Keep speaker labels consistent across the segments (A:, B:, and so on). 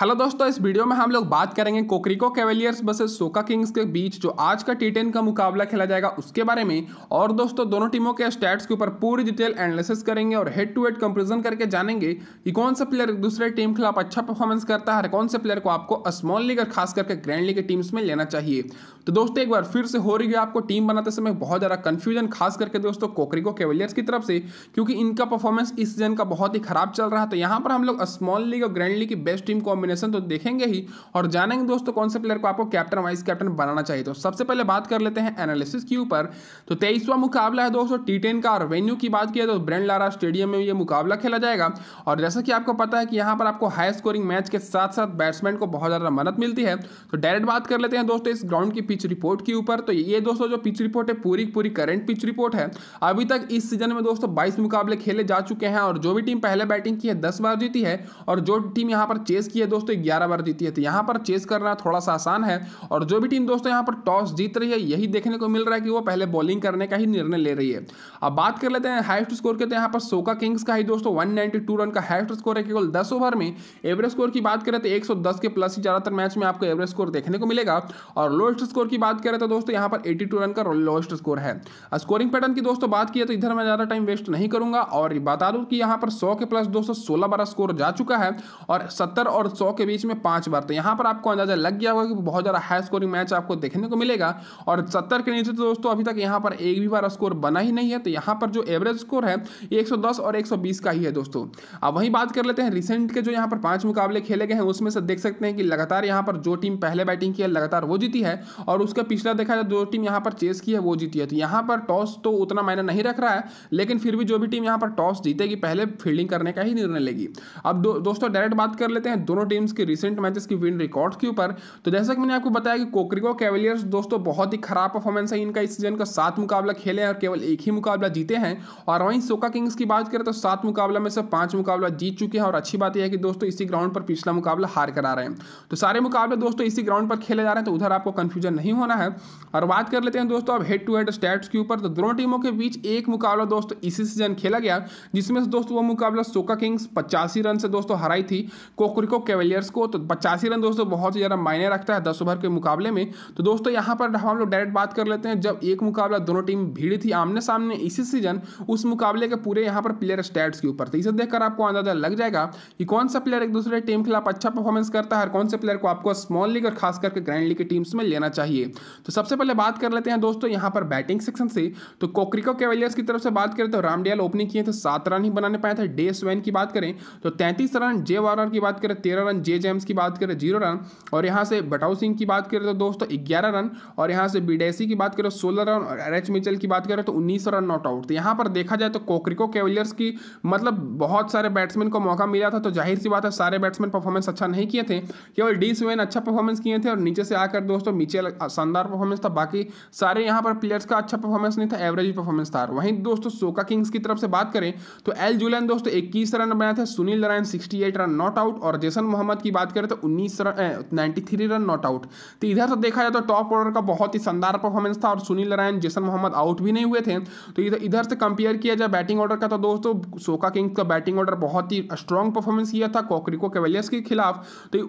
A: hello दोस्तों इस video में हम लोग बात करेंगे कोकरिको कैवेलियर्स बसे सोका किंग्स के बीच जो आज का टी टेन का मुकाबला खेला जाएगा उसके बारे में और दोस्तों दोनों टीमों के स्टैट्स के ऊपर पूरी डिटेल एनालिसिस करेंगे और हेड टू हेड कंपेरिजन करके जानेंगे कि कौन सा प्लेयर दूसरे टीम खिलाफ अच्छा परफॉर्मेंस करता है कौन से प्लेयर को आपको स्मॉल लीग और खास करके ग्रैंड लीग के टीम्स में लेना चाहिए तो दोस्तों एक बार फिर से हो रही है आपको टीम बनाते समय बहुत ज़्यादा कन्फ्यूजन खास करके दोस्तों कोकरिको कैवेलियर्स की तरफ से क्योंकि इनका परफॉर्मेंस इस सीजन का बहुत ही खराब चल रहा है तो यहाँ पर हम लोग स्मॉल लीग और ग्रैंड लीग की बेस्ट टीम कॉम्बिनेशन कॉम्बिनेशन तो देखेंगे ही और जानेंगे दोस्तों कौन से प्लेयर को आपको कैप्टन वाइस कैप्टन बनाना चाहिए तो सबसे पहले बात कर लेते हैं एनालिसिस के ऊपर तो तेईसवा मुकाबला है दोस्तों टी का और वेन्यू की बात किया तो ब्रेंड लारा स्टेडियम में ये मुकाबला खेला जाएगा और जैसा कि आपको पता है कि यहाँ पर आपको हाई स्कोरिंग मैच के साथ साथ बैट्समैन को बहुत ज़्यादा मदद मिलती है तो डायरेक्ट बात कर लेते हैं दोस्तों इस ग्राउंड की पिच रिपोर्ट के ऊपर तो ये दोस्तों जो पिच रिपोर्ट है पूरी पूरी करंट पिच रिपोर्ट है अभी तक इस सीजन में दोस्तों 22 मुकाबले खेले जा चुके हैं और जो भी टीम पहले बैटिंग की है दस बार जीती है और जो टीम यहाँ पर चेस की है दोस्तों ग्यारह बार जीती है तो यहाँ पर चेस करना थोड़ा सा आसान है और जो भी टीम दोस्तों यहाँ पर टॉस जीत रही है यही देखने को मिल रहा है कि वो पहले बॉलिंग करने का ही निर्णय ले रही है अब बात कर लेते हैं हाइस्ट स्कोर के तो यहाँ पर सोका किंग्स का ही दोस्तों वन रन का हाइस्ट स्कोर है केवल दस ओवर में एवरेज स्कोर की बात करें तो एक के प्लस ही ज़्यादातर मैच में आपको एवरेज स्कोर देखने को मिलेगा और लोएस्ट स्कोर की बात करें तो दोस्तों यहाँ पर एटी रन का लोएस्ट स्कोर है स्कोरिंग पैटर्न की दोस्तों बात की तो इधर मैं ज़्यादा टाइम वेस्ट नहीं करूंगा और बता दूँ कि यहाँ पर सौ के प्लस दोस्तों सोलह बारह स्कोर जा चुका है और सत्तर और सौ सौ के बीच में पांच बार तो यहां पर आपको अंदाजा लग गया होगा कि बहुत ज़्यादा हाई स्कोरिंग मैच आपको देखने को मिलेगा और सत्तर के नीचे तो दोस्तों अभी तक यहां पर एक भी बार स्कोर बना ही नहीं है तो यहां पर जो एवरेज स्कोर है एक और एक का ही है दोस्तों अब वही बात कर लेते हैं रिसेंट के जो यहां पर पांच मुकाबले खेले गए हैं उसमें से देख सकते हैं कि लगातार यहां पर जो टीम पहले बैटिंग की है लगातार वो जीती है और उसका पिछला देखा जाए जो टीम यहां पर चेस की है वो जीती है तो यहां पर टॉस तो उतना मायने नहीं रख रहा है लेकिन फिर भी जो भी टीम यहां पर टॉस जीतेगी पहले फील्डिंग करने का ही निर्णय लेगी अब दो, दोस्तों डायरेक्ट बात कर लेते हैं दोनों टीम्स की रिसेंट मैचेस की विन रिकॉर्ड के ऊपर तो जैसा कि मैंने आपको बताया कि कोकरिको कैवलियर्स दोस्तों बहुत ही खराब परफॉर्मेंस है इनका इस सीजन का सात मुकाबला खेले हैं और केवल एक ही मुकाबला जीते हैं और वहीं सोका किंग्स की बात करें तो सात मुकाबला में से पांच मुकाबला जीत चुके हैं और अच्छी बात यह है कि दोस्तों इसी ग्राउंड पर पिछला मुकाबला हार करा रहे हैं तो सारे मुकाबले दोस्तों इसी ग्राउंड पर खेले जा रहे हैं तो उधर आपको कंफ्यूजन नहीं होना है और बात कर लेते हैं दोस्तों अब हेड टू हेड स्टैट्स के ऊपर तो दोनों टीमों के बीच एक मुकाबला दोस्तों इसी सीजन खेला गया जिसमें दोस्तों वो मुकाबला सोका किंग्स पचासी रन से दोस्तों हराई थी कोकरिको कैवेलियर्स को तो पचासी रन दोस्तों बहुत ही ज़्यादा मायने रखता है दस ओवर के मुकाबले में तो दोस्तों यहाँ पर हम लोग डायरेक्ट बात कर लेते हैं जब एक मुकाबला दोनों टीम भीड़ थी आमने सामने इसी सीजन उस मुकाबले के पूरे यहाँ पर प्लेयर स्टैट्स के ऊपर तो इसे देखकर आपको अंदाजा लग जाएगा कि कौन सा प्लेयर एक दूसरे टीम के खिलाफ अच्छा परफॉर्मेंस करता है और कौन से प्लेयर को आपको स्मॉल लीग और खास करके ग्रैंड लीग की टीम्स में लेना चाहिए तो सबसे पहले बात कर लेते हैं दोस्तों यहाँ पर बैटिंग सेक्शन से तो कोक्रिको कैवेलियर्स की तरफ से बात करें तो रामडियाल ओपनिंग किए थे सात रन ही बनाने पाए थे डे स्वैन की बात करें तो तैंतीस रन जे वार की बात करें तेरह रन जे जेम्स की बात करें जीरो रन और यहाँ से बटाऊ सिंह की बात करें तो दोस्तों ग्यारह रन और यहाँ से बीडेसी की बात करें सोलह रन और एच मिचल की बात करें तो उन्नीस रन नॉट आउट तो यहाँ पर देखा जाए तो कोकरिको कैवलियर्स की मतलब बहुत सारे बैट्समैन को मौका मिला था तो जाहिर सी बात है सारे बैट्समैन परफॉर्मेंस अच्छा नहीं किए थे केवल डी स्वेन अच्छा परफॉर्मेंस किए थे और नीचे से आकर दोस्तों मिचेल शानदार परफॉर्मेंस था बाकी सारे यहाँ पर प्लेयर्स का अच्छा परफॉर्मेंस नहीं था एवरेज परफॉर्मेंस था वहीं दोस्तों सोका किंग्स की तरफ से बात करें तो एल जुलैन दोस्तों इक्कीस रन बनाए थे Sunil Narine sixty run not out और जेसन मोहम्मद की बात करें तो उन्नीस run ninety three run not out तो इधर से तो देखा जाए तो टॉप ऑर्डर का बहुत ही शानदार परफॉर्मेंस था और सुनील नारायण जैसन मोहम्मद आउट भी नहीं हुए थे तो इधर इधर से कंपेयर किया जाए बैटिंग ऑर्डर का तो दोस्तों सोका किंग्स का बैटिंग ऑर्डर बहुत ही स्ट्रॉन्ग परफॉर्मेंस किया था कॉकरिको केवेलियर्स के खिलाफ तो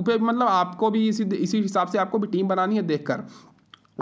A: ऊपर मतलब आपको भी इसी इसी हिसाब से आपको भी टीम बनानी है देखकर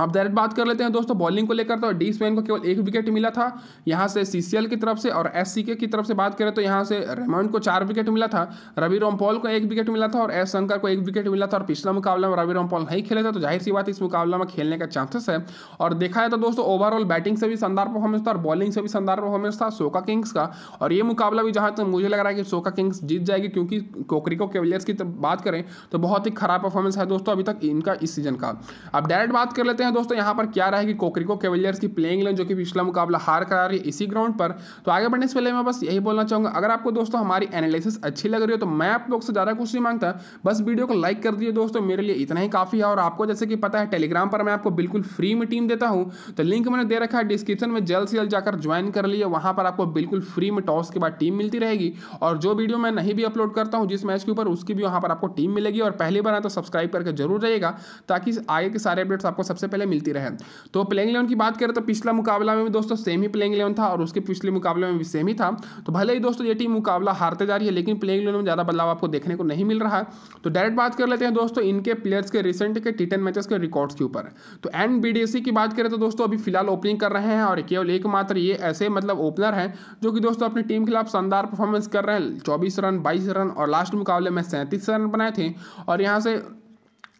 A: अब डायरेक्ट बात कर लेते हैं दोस्तों बॉलिंग को लेकर तो डी स्वेन को केवल एक विकेट मिला था यहाँ से सीसीएल की तरफ से और एस की तरफ से बात करें तो यहाँ से रेमंड को चार विकेट मिला था रवि रोमपॉल को एक विकेट मिला था और एस शंकर को एक विकेट मिला था और पिछला मुकाबला में रवि रोमपॉल नहीं खेले थे तो जाहिर सी बात इस मुकाबला में खेलने का चांसेस है और देखा जाए तो दोस्तों ओवरऑल बैटिंग से भी शानदार परफॉर्मेंस था और बॉलिंग से भी शानदार परफॉर्मेंस था सोका किंग्स का और ये मुकाबला भी जहाँ तक मुझे लग रहा है कि सोका किंग्स जीत जाएगी क्योंकि कोकरिको केवलियर्स की बात करें तो बहुत ही खराब परफॉर्मेंस है दोस्तों अभी तक इनका इस सीजन का अब डायरेक्ट बात कर लेते हैं हैं दोस्तों यहाँ पर क्या रहा है कि कोकरिको कैवलियर्स की प्लेइंग इलेवन जो कि पिछला मुकाबला हार करा रही है इसी ग्राउंड पर तो आगे बढ़ने से पहले मैं बस यही बोलना चाहूँगा अगर आपको दोस्तों हमारी एनालिसिस अच्छी लग रही है तो मैं आप लोग से ज़्यादा कुछ नहीं मांगता बस वीडियो को लाइक कर दिए दोस्तों मेरे लिए इतना ही काफ़ी है और आपको जैसे कि पता है टेलीग्राम पर मैं आपको बिल्कुल फ्री में टीम देता हूँ तो लिंक मैंने दे रखा है डिस्क्रिप्शन में जल्द से जल्द जाकर ज्वाइन कर लिए वहाँ पर आपको बिल्कुल फ्री में टॉस के बाद टीम मिलती रहेगी और जो वीडियो मैं नहीं भी अपलोड करता हूँ जिस मैच के ऊपर उसकी भी वहाँ पर आपको टीम मिलेगी और पहली बार आए तो सब्सक्राइब करके जरूर रहेगा ताकि आगे के सारे अपडेट्स आपको सबसे पहले मिलती रहे तो प्लेइंग इलेवन की बात करें तो पिछला मुकाबला में भी दोस्तों सेम ही प्लेइंग इलेवन था और उसके पिछले मुकाबले में भी सेम ही था तो भले ही दोस्तों ये टीम मुकाबला हारते जा रही है लेकिन प्लेइंग इलेवन में ज़्यादा बदलाव आपको देखने को नहीं मिल रहा है तो डायरेक्ट बात कर लेते हैं दोस्तों इनके प्लेयर्स के रिसेंट के टी टेन मैचेस के रिकॉर्ड्स के ऊपर तो एन e की बात करें तो दोस्तों अभी फिलहाल ओपनिंग कर रहे हैं और केवल एकमात्र ये ऐसे मतलब ओपनर हैं जो कि दोस्तों अपनी टीम के खिलाफ शानदार परफॉर्मेंस कर रहे हैं चौबीस रन बाईस रन और लास्ट मुकाबले में सैंतीस रन बनाए थे और यहाँ से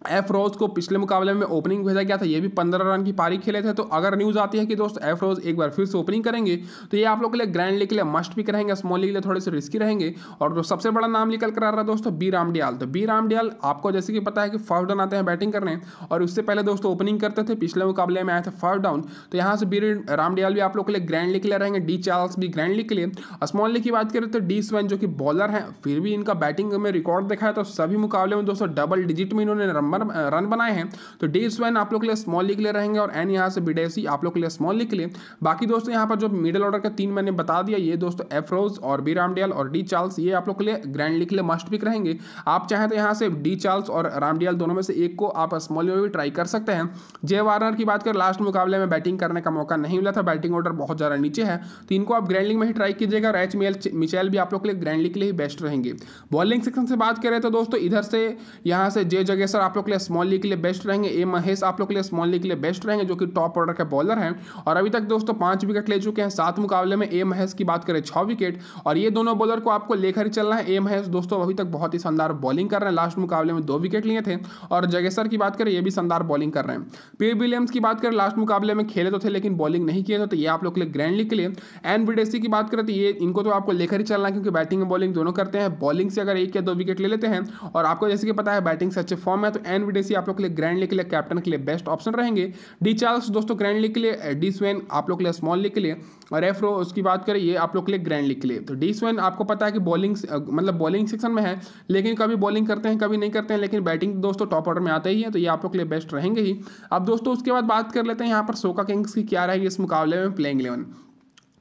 A: एफरोज को पिछले मुकाबले में ओपनिंग भेजा गया था ये भी पंद्रह रन की पारी खेले थे तो अगर न्यूज़ आती है कि दोस्त एफरोज एक बार फिर से ओपनिंग करेंगे तो ये आप लोग के लिए ग्रैंड लीग के लिए मस्ट पिक रहेंगे स्मॉल लीग के लिए थोड़े से रिस्की रहेंगे और जो सबसे बड़ा नाम निकल कर आ रहा है दोस्तों बी रामडियाल तो बी रामडियाल आपको जैसे कि पता है कि फर्स्ट डाउन आते हैं बैटिंग करने और उससे पहले दोस्तों ओपनिंग करते थे पिछले मुकाबले में आए थे फर्स्ट डाउन तो यहाँ से बी रामडियाल भी आप लोग के लिए ग्रैंड लीग के लिए रहेंगे डी चार्ल्स भी ग्रैंड लीग के लिए स्मॉल लीग की बात करें तो डी स्वेन जो कि बॉलर हैं फिर भी इनका बैटिंग में रिकॉर्ड देखा है तो सभी मुकाबले में दोस्तों डबल डिजिट में इन्होंने नंबर रन बनाए हैं तो डे इस वैन आप लोग के लिए स्मॉल लीग ले रहेंगे और एन यहाँ से बीडेसी आप लोग के लिए स्मॉल लीग के लिए बाकी दोस्तों यहाँ पर जो मिडिल ऑर्डर का तीन मैंने बता दिया ये दोस्तों एफरोज और बी रामडियाल और डी चार्ल्स ये आप लोग के लिए ग्रैंड लीग के लिए मस्ट पिक रहेंगे आप चाहें तो यहाँ से डी चार्ल्स और रामडियाल दोनों में से एक को आप स्मॉल में भी ट्राई कर सकते हैं जे वार्नर की बात कर लास्ट मुकाबले में बैटिंग करने का मौका नहीं मिला था बैटिंग ऑर्डर बहुत ज़्यादा नीचे है तो इनको आप ग्रैंड लीग में ही ट्राई कीजिएगा और एच मिचेल भी आप लोग के लिए ग्रैंड लीग के लिए ही बेस्ट रहेंगे बॉलिंग सेक्शन से बात करें तो दोस्तों इधर से यहाँ से जय जगेसर आप लोग के लिए स्मॉल लीग के लिए बेस्ट रहेंगे ए महेश आप लोग के लिए स्मॉल लीग के लिए बेस्ट रहेंगे जो कि टॉप ऑर्डर के बॉलर हैं और अभी तक दोस्तों पांच विकेट ले चुके हैं सात मुकाबले में ए महेश की बात करें छह विकेट और ये दोनों बॉलर को आपको लेकर ही चलना है ए महेश दोस्तों अभी तक बहुत ही शानदार बॉलिंग कर रहे हैं लास्ट मुकाबले में दो विकेट लिए थे और जगेसर की बात करें ये भी शानदार बॉलिंग कर रहे हैं पी विलियम्स की बात करें लास्ट मुकाबले में खेले तो थे लेकिन बॉलिंग नहीं किए तो थे तो ये आप लोग के लिए ग्रैंड लीग के लिए एन विडेसी की बात करें तो ये इनको तो आपको लेकर ही चलना है क्योंकि बैटिंग और बॉलिंग दोनों करते हैं बॉलिंग से अगर एक या दो विकेट ले लेते हैं और आपको जैसे कि पता है बैटिंग से अच्छे फॉर्म है तो एन विडेसी आप लोग के लिए ग्रैंड लीग के लिए कैप्टन के लिए बेस्ट ऑप्शन रहेंगे डी चार्ल्स दोस्तों ग्रैंड लीग के लिए डी स्वेन आप लोग के लिए स्मॉल लीग के लिए और एफ रो उसकी बात करें ये आप लोग के लिए ग्रैंड लीग के लिए तो डी स्वेन आपको पता है कि बॉलिंग मतलब बॉलिंग सेक्शन में है लेकिन कभी बॉलिंग करते हैं कभी नहीं करते हैं लेकिन बैटिंग दोस्तों टॉप ऑर्डर में आते ही है तो ये आप लोग के लिए बेस्ट रहेंगे ही अब दोस्तों उसके बाद बात कर लेते हैं यहाँ पर सोका किंग्स की क्या रहेगी इस मुकाबले में प्लेइंग इलेवन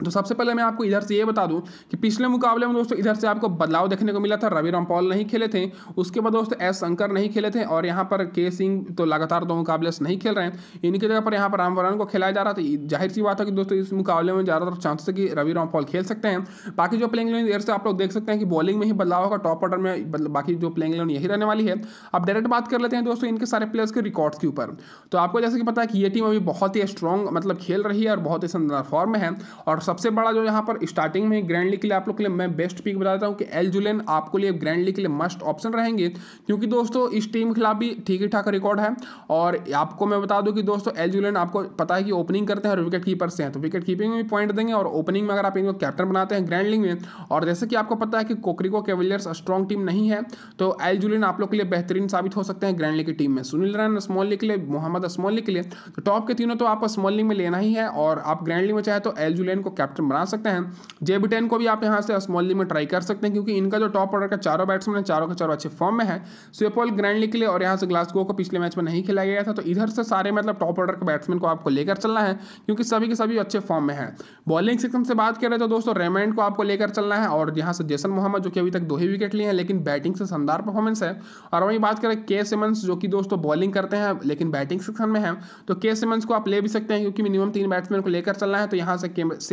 A: तो सबसे पहले मैं आपको इधर से ये बता दूं कि पिछले मुकाबले में दोस्तों इधर से आपको बदलाव देखने को मिला था रवि पॉल नहीं खेले थे उसके बाद दोस्तों एस शंकर नहीं खेले थे और यहाँ पर के सिंह तो लगातार दो मुकाबले से नहीं खेल रहे हैं इनकी जगह पर यहाँ पर रामवरण को खेलाया जा रहा था जाहिर सी बात है कि दोस्तों इस मुकाबले में ज़्यादातर चांसेस है कि रवि पॉल खेल सकते हैं बाकी जो प्लेइंग लाइन इधर से आप लोग देख सकते हैं कि बॉलिंग में ही बदलाव होगा टॉप ऑर्डर में बाकी जो प्लेइंग लाइन यही रहने वाली है अब डायरेक्ट बात कर लेते हैं दोस्तों इनके सारे प्लेयर्स के रिकॉर्ड्स के ऊपर तो आपको जैसे कि पता है कि ये टीम अभी बहुत ही स्ट्रॉन्ग मतलब खेल रही है और बहुत ही शानदार फॉर्म में है और सबसे बड़ा जो यहाँ पर स्टार्टिंग में ग्रैंड लीग के लिए आप लोग के लिए मैं बेस्ट पिक बता देता हूँ कि एल जुलेन आपको लिए ग्रैंड लीग के लिए मस्ट ऑप्शन रहेंगे क्योंकि दोस्तों इस टीम के खिलाफ भी ठीक ठाक रिकॉर्ड है और आपको मैं बता दूँ कि दोस्तों एल जुलेन आपको पता है कि ओपनिंग करते हैं और विकेट कीपर से हैं तो विकेट कीपिंग में भी पॉइंट देंगे और ओपनिंग में अगर आप इनको कैप्टन बनाते हैं ग्रैंड लीग में और जैसे कि आपको पता है कि कोकरिको केवलियर्स स्ट्रॉन्ग टीम नहीं है तो एल जुलेन आप लोग के लिए बेहतरीन साबित हो सकते हैं ग्रैंड लीग की टीम में सुनील रैन स्मॉल लीग के लिए मोहम्मद स्मॉल लीग के लिए तो टॉप के तीनों तो आपको स्मॉल लीग में लेना ही है और आप ग्रैंड लीग में चाहे तो एल जुलेन को कैप्टन बना सकते हैं टेन को भी आप यहाँ से स्मॉलली में ट्राई कर सकते हैं क्योंकि इनका जो टॉप ऑर्डर का चारों बैट्समैन है चारों के चारों अच्छे फॉर्म में है स्वेपोल ग्रैंड लिख लिए और यहाँ से ग्लासगो को पिछले मैच में नहीं खिलाया गया था तो इधर से सारे मतलब टॉप ऑर्डर के बैट्समैन को आपको लेकर चलना है क्योंकि सभी के सभी अच्छे फॉर्म में है बॉलिंग सिस्टम से बात करें तो दोस्तों रेमेंड को आपको लेकर चलना है और यहाँ से जैसन मोहम्मद जो कि अभी तक दो ही विकेट लिए हैं लेकिन बैटिंग से शानदार परफॉर्मेंस है और वहीं बात करें के सिमंस जो कि दोस्तों बॉलिंग करते हैं लेकिन बैटिंग सेक्शन में है तो के सिमंस को आप ले भी सकते हैं क्योंकि मिनिमम तीन बैट्समैन को लेकर चलना है तो यहाँ से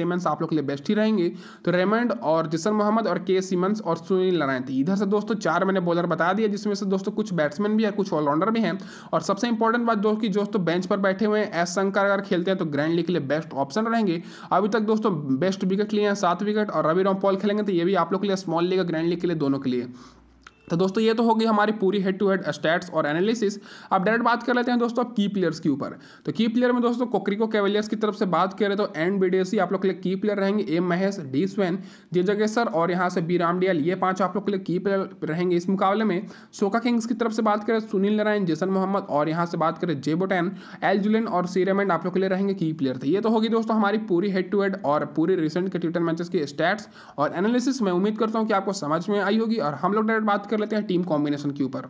A: सीमेंस आप लोग के लिए बेस्ट ही रहेंगे तो रेमंड और जिसन मोहम्मद और के सीमेंस और सुनील नारायण थी इधर से दोस्तों चार मैंने बॉलर बता दिया जिसमें से दोस्तों कुछ बैट्समैन भी है कुछ ऑलराउंडर भी हैं और सबसे इंपॉर्टेंट बात जो कि दोस्तों बेंच पर बैठे हुए हैं एस शंकर अगर खेलते हैं तो ग्रैंड लीग के लिए बेस्ट ऑप्शन रहेंगे अभी तक दोस्तों बेस्ट विकेट लिए हैं सात विकेट और रवि रामपॉल खेलेंगे तो ये भी आप लोग के लिए स्मॉल लीग और ग्रैंड लीग के लिए दोनों के लिए तो दोस्तों ये तो होगी हमारी पूरी हेड टू हेड स्टैट्स और एनालिसिस अब डायरेक्ट बात कर लेते हैं दोस्तों अब की प्लेयर्स के ऊपर तो की प्लेयर में दोस्तों कोकरिको कैवलियर्स की तरफ से बात करें तो एंड सी e, आप लोग के लिए की प्लेयर रहेंगे A Mahesh D Swain J Jaggesar और यहाँ से बी रामडियाल ये पांच आप लोग के लिए की प्लेयर रहेंगे इस मुकाबले में सोका किंग्स की तरफ से बात करें सुनील नारायण जैसन मोहम्मद और यहाँ से बात करें जे बोटैन एल जुलिन और सी आप लोग के लिए रहेंगे की प्लेयर थे ये तो होगी दोस्तों हमारी पूरी हेड टू हेड और पूरी रिसेंट के ट्विटर मैचेस की स्टैट्स और एनालिसिस मैं उम्मीद करता हूँ कि आपको समझ में आई होगी और हम लोग डायरेक्ट बात करें कर लेते हैं टीम कॉम्बिनेशन के ऊपर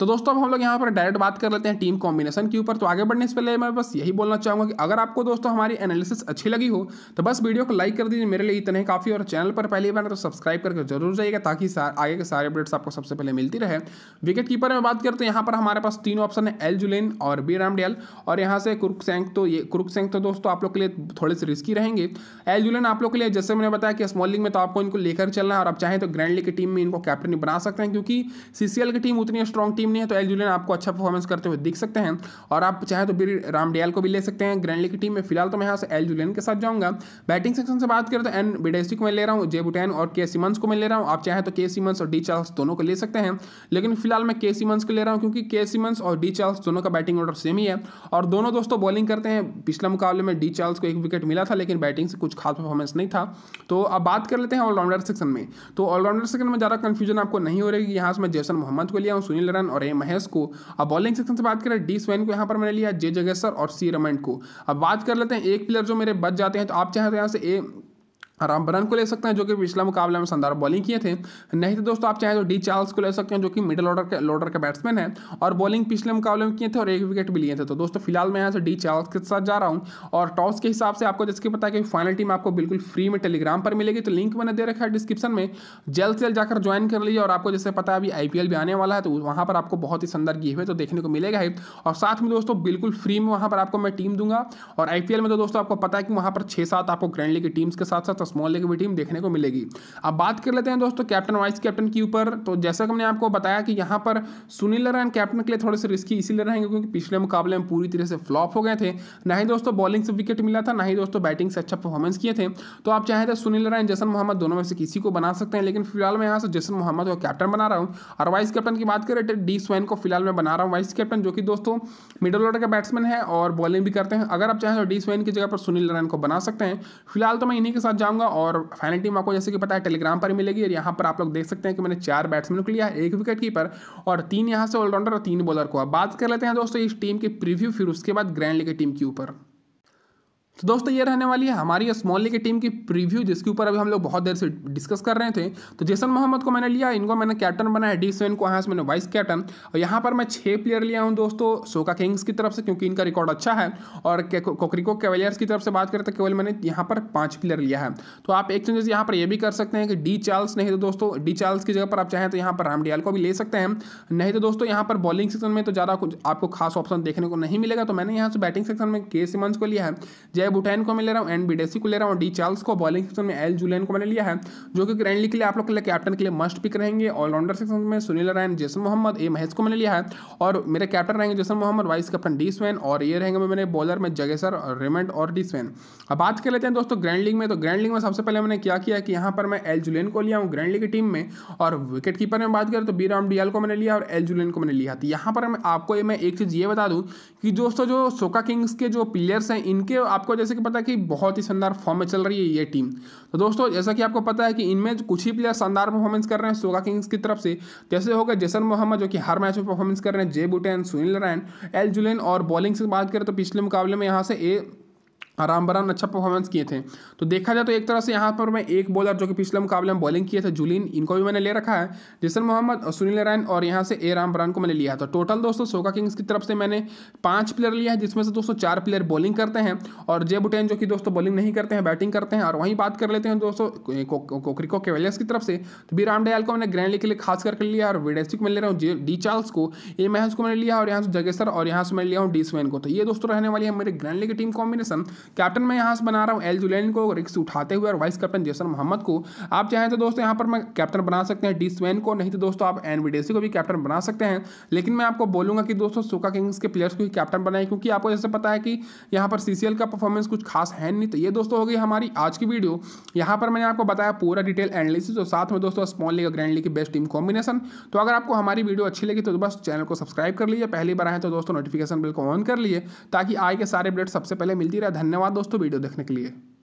A: तो दोस्तों अब हम लोग यहाँ पर डायरेक्ट बात कर लेते हैं टीम कॉम्बिनेशन के ऊपर तो आगे बढ़ने से पहले मैं बस यही बोलना चाहूँगा कि अगर आपको दोस्तों हमारी एनालिसिस अच्छी लगी हो तो बस वीडियो को लाइक कर दीजिए मेरे लिए इतने काफ़ी और चैनल पर पहली बार तो सब्सक्राइब करके जरूर जाइएगा ताकि आगे के सारे अपडेट्स आपको सबसे पहले मिलती रहे विकेट कीपर में बात करते हैं यहाँ पर हमारे पास तीन ऑप्शन है एल जुलेन और बी रामडियल और यहाँ से कुरुक सेंक तो ये कुरुक सेंक तो दोस्तों आप लोग के लिए थोड़े से रिस्की रहेंगे एल जुलेन आप लोग के लिए जैसे मैंने बताया कि स्मॉल लीग में तो आपको इनको लेकर चलना है और आप चाहें तो ग्रैंड लीग की टीम में इनको कैप्टन बना सकते हैं क्योंकि सीसीएल की टीम उतनी स्ट्रॉन्ग टीम टीम नहीं है तो एल आपको अच्छा परफॉर्मेंस करते हुए दिख सकते हैं और आप चाहे तो भी रामडियाल को भी ले सकते हैं ग्रैंडली की टीम में फिलहाल तो मैं यहाँ से एल जुलियन के साथ जाऊँगा बैटिंग सेक्शन से बात करें तो एन बिडेसी को मैं ले रहा हूँ जे बुटैन और के सीमंस को मैं ले रहा हूँ आप चाहे तो के सीमंस और डी चार्ल्स दोनों को ले सकते हैं लेकिन फिलहाल मैं के सीमंस को ले रहा हूँ क्योंकि के सीमंस और डी चार्ल्स दोनों का बैटिंग ऑर्डर सेम ही है और दोनों दोस्तों बॉलिंग करते हैं पिछले मुकाबले में डी चार्ल्स को एक विकेट मिला था लेकिन बैटिंग से कुछ खास परफॉर्मेंस नहीं था तो अब बात कर लेते हैं ऑलराउंडर सेक्शन में तो ऑलराउंडर सेक्शन में ज़्यादा कन्फ्यूजन आपको नहीं हो रही यहाँ से मैं जैसन मोहम्मद को लिया हूँ सुनील रन और ए महेश को अब बॉलिंग सेक्शन से बात करें डी स्वैन को यहाँ पर मैंने लिया जे जगेसर और सी रमन को अब बात कर लेते हैं एक प्लेयर जो मेरे बच जाते हैं तो आप चाहें तो यहाँ से ए रामबरन को ले सकते हैं जो कि पिछला मुकाबला में शानदार बॉलिंग किए थे नहीं तो दोस्तों आप चाहें तो डी चार्ल्स को ले सकते हैं जो कि मिडिल ऑर्डर के लॉर्डर के बैट्समैन है और बॉलिंग पिछले मुकाबले में किए थे और एक विकेट भी लिए थे तो दोस्तों फिलहाल मैं यहाँ से डी चार्ल्स के साथ जा रहा हूँ और टॉस के हिसाब से आपको जिसके पता है कि फाइनल टीम आपको बिल्कुल फ्री में टेलीग्राम पर मिलेगी तो लिंक मैंने दे रखा है डिस्क्रिप्शन में जल्द से जल्द जाकर ज्वाइन कर लीजिए और आपको जैसे पता है अभी आई भी आने वाला है तो वहाँ पर आपको बहुत ही शानदार हुए तो देखने को मिलेगा ही और साथ में दोस्तों बिल्कुल फ्री में वहाँ पर आपको मैं टीम दूंगा और आई में तो दोस्तों आपको पता है कि वहाँ पर छः सात आपको ग्रैंडली की टीम्स के साथ साथ स्मॉल ए भी टीम देखने को मिलेगी अब बात कर लेते हैं दोस्तों कैप्टन वाइस कैप्टन की ऊपर तो जैसा कि मैंने आपको बताया कि यहाँ पर सुनील नारायण कैप्टन के लिए थोड़े से रिस्की इसीलिए रहेंगे क्योंकि पिछले मुकाबले में पूरी तरह से फ्लॉप हो गए थे ना ही दोस्तों बॉलिंग से विकेट मिला था ना ही दोस्तों बैटिंग से अच्छा परफॉर्मेंस किए थे तो आप चाहे तो सुनील नारायण जसन मोहम्मद दोनों में से किसी को बना सकते हैं लेकिन फिलहाल मैं यहाँ से जसन मोहम्मद को कैप्टन बना रहा हूँ और वाइस कैप्टन की बात करें तो डी स्वैन को फिलहाल मैं बना रहा हूँ वाइस कैप्टन जो कि दोस्तों मिडल ऑर्डर का बैट्समैन है और बॉलिंग भी करते हैं अगर आप चाहें तो डी स्वैन की जगह पर सुनील नारायण को बना सकते हैं फिलहाल तो मैं इन्हीं के साथ जाऊँगा बताऊंगा और फाइनल टीम आपको जैसे कि पता है टेलीग्राम पर मिलेगी और यहाँ पर आप लोग देख सकते हैं कि मैंने चार बैट्समैन को लिया एक विकेट कीपर और तीन यहाँ से ऑलराउंडर और तीन बॉलर को अब बात कर लेते हैं दोस्तों इस टीम की प्रीव्यू फिर उसके बाद ग्रैंड लीग टीम के ऊपर तो दोस्तों ये रहने वाली है हमारी स्मॉल लीग की टीम की प्रीव्यू जिसके ऊपर अभी हम लोग बहुत देर से डिस्कस कर रहे थे तो जैसन मोहम्मद को मैंने लिया इनको मैंने कैप्टन बनाया डी सेवन को यहाँ से मैंने वाइस कैप्टन और यहाँ पर मैं छह प्लेयर लिया हूँ दोस्तों सोका किंग्स की तरफ से क्योंकि इनका रिकॉर्ड अच्छा है और कोकरिको कैवलियर्स की तरफ से बात करें तो केवल मैंने यहाँ पर पाँच प्लेयर लिया है तो आप एक चेंजेस यहाँ पर यह भी कर सकते हैं कि डी चार्ल्स नहीं तो दोस्तों डी चार्ल्स की जगह पर आप चाहें तो यहाँ पर रामडियाल को भी ले सकते हैं नहीं तो दोस्तों यहाँ पर बॉलिंग सेक्शन में तो ज़्यादा कुछ आपको खास ऑप्शन देखने को नहीं मिलेगा तो मैंने यहाँ से बैटिंग सेक्शन में के सिमंस को लिया है जय बुटैन को मैं ले रहा हूँ एन बी को ले रहा हूँ डी चार्ल्स को बॉलिंग सेक्शन में एल जुलैन को मैंने लिया है जो कि ग्रैंडली के लिए आप लोग के लिए कैप्टन के लिए मस्ट पिक रहेंगे ऑलराउंडर सेक्शन में सुनील नारायण जैसन मोहम्मद ए महेश को मैंने लिया है और मेरे कैप्टन रहेंगे Jason Mohammed vice captain D Swain और ये रहेंगे मेरे बॉलर में जगेसर रेमंड और डी स्वैन अब बात कर लेते हैं दोस्तों ग्रैंड लीग में तो ग्रैंड लीग में सबसे पहले मैंने क्या किया कि यहाँ पर मैं एल जुलैन को लिया हूँ ग्रैंड लीग की टीम में और विकेट कीपर में बात करें तो बी राम डियाल को मैंने लिया और एल जुलैन को मैंने लिया तो यहाँ पर मैं आपको मैं एक चीज़ ये बता दूँ कि दोस्तों जो सोका किंग्स के जो प्लेयर्स हैं इनके आपको जैसे कि पता है कि बहुत ही शानदार फॉर्म में चल रही है ये टीम तो दोस्तों जैसा कि आपको पता है कि इनमें कुछ ही प्लेयर शानदार परफॉर्मेंस कर रहे हैं सोगा किंग्स की तरफ से जैसे हो गए जैसन मोहम्मद जो कि हर मैच में परफॉर्मेंस कर रहे हैं जे बुटेन सुनील रैन एल जुलेन और बॉलिंग से बात करें तो पिछले मुकाबले में यहाँ से ए हाँ, बराम अच्छा परफॉर्मेंस किए थे तो देखा जाए तो एक तरह से यहाँ पर मैं एक बॉलर जो कि पिछले मुकाबले में बॉलिंग किए थे जुलिन इनको भी मैंने ले रखा है जिसन मोहम्मद सुनील नारायण और यहाँ से ए राम बरान को मैंने लिया तो टोटल दोस्तों सोका किंग्स की तरफ से मैंने पाँच प्लेयर लिया है जिसमें से दोस्तों चार प्लेयर बॉलिंग करते हैं और जे बुटेन जो कि दोस्तों बॉलिंग नहीं करते हैं बैटिंग करते हैं और वहीं बात कर लेते हैं दोस्तों कोकरिको केवेलियर्स की तरफ से तो बी रामडयाल को मैंने ग्रैंड लीग के लिए खास करके लिया और विडेसिक में ले रहा हूँ डी चार्ल्स को ए महस को मैंने लिया और यहाँ से जगेसर और यहाँ से मैं लिया हूँ डी स्वेन को तो ये दोस्तों रहने वाली है मेरे grand league team combination captain मैं यहाँ से बना रहा हूँ एल जुलैन को रिक्स उठाते हुए और वाइस कैप्टन जैसन मोहम्मद को आप चाहें तो दोस्तों यहाँ पर मैं कैप्टन बना सकते हैं डी स्वेन को नहीं तो दोस्तों आप एन विडेसी को भी कैप्टन बना सकते हैं लेकिन मैं आपको बोलूँगा कि दोस्तों सुका किंग्स के प्लेयर्स को ही कैप्टन बनाए क्योंकि आपको जैसे पता है कि यहाँ पर सी का परफॉर्मेंस कुछ खास है नहीं तो ये दोस्तों होगी हमारी आज की वीडियो यहाँ पर मैंने आपको बताया पूरा डिटेल एनालिसिस और साथ में दोस्तों स्मॉल लीग और ग्रैंड लीग की बेस्ट टीम कॉम्बिनेशन तो अगर आपको हमारी वीडियो अच्छी लगी तो बस चैनल को सब्सक्राइब कर लीजिए पहली बार आए तो दोस्तों नोटिफिकेशन बिल को ऑन कर लिए ताकि आए के सारे अपडेट सबसे पहले मिलती रहे धन्यवाद धन्यवाद दोस्तों वीडियो देखने के लिए